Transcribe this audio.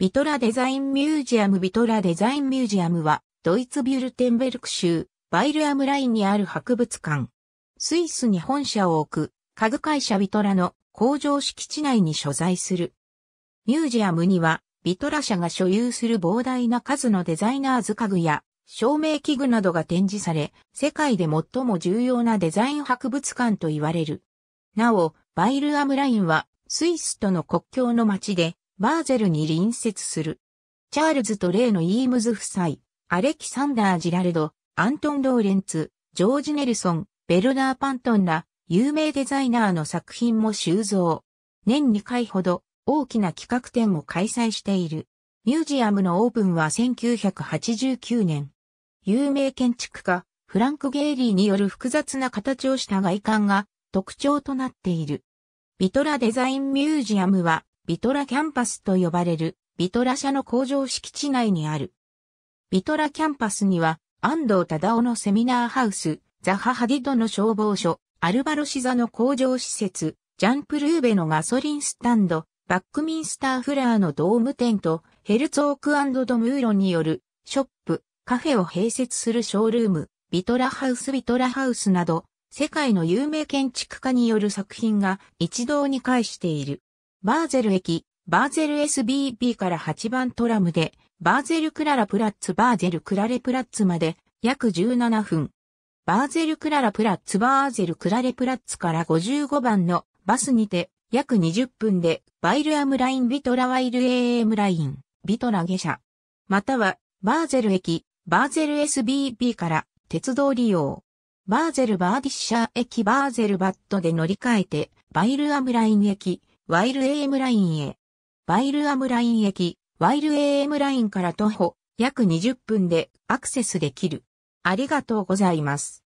ビトラデザインミュージアムビトラデザインミュージアムは、ドイツビュルテンベルク州、バイルアムラインにある博物館。スイスに本社を置く、家具会社ビトラの工場敷地内に所在する。ミュージアムには、ビトラ社が所有する膨大な数のデザイナーズ家具や、照明器具などが展示され、世界で最も重要なデザイン博物館と言われる。なお、バイルアムラインは、スイスとの国境の街で、バーゼルに隣接する。チャールズとレイのイームズ夫妻、アレキサンダー・ジラルド、アントン・ローレンツ、ジョージ・ネルソン、ベルナー・パントンら、有名デザイナーの作品も収蔵。年2回ほど、大きな企画展も開催している。ミュージアムのオープンは1989年。有名建築家、フランク・ゲイリーによる複雑な形をした外観が特徴となっている。ビトラデザインミュージアムはビトラキャンパスと呼ばれるビトラ社の工場敷地内にある。ビトラキャンパスには安藤忠夫のセミナーハウス、ザハ・ハディドの消防署、アルバロシザの工場施設、ジャンプルーベのガソリンスタンド、バックミンスターフラーのドーム店とヘルツオークドムーロンによるショップ、カフェを併設するショールーム、ビトラハウスビトラハウスなど、世界の有名建築家による作品が一堂に会している。バーゼル駅、バーゼル SBB から8番トラムで、バーゼルクララプラッツバーゼルクラレプラッツまで約17分。バーゼルクララプラッツバーゼルクラレプラッツから55番のバスにて約20分でバイルアムラインビトラワイル AM ラインビトラ下車。またはバーゼル駅バーゼル SBB から鉄道利用。バーゼルバーディッシャー駅バーゼルバットで乗り換えてバイルアムライン駅ワイル AM ラインへ。バイルアムライン駅、ワイル AM ラインから徒歩、約20分でアクセスできる。ありがとうございます。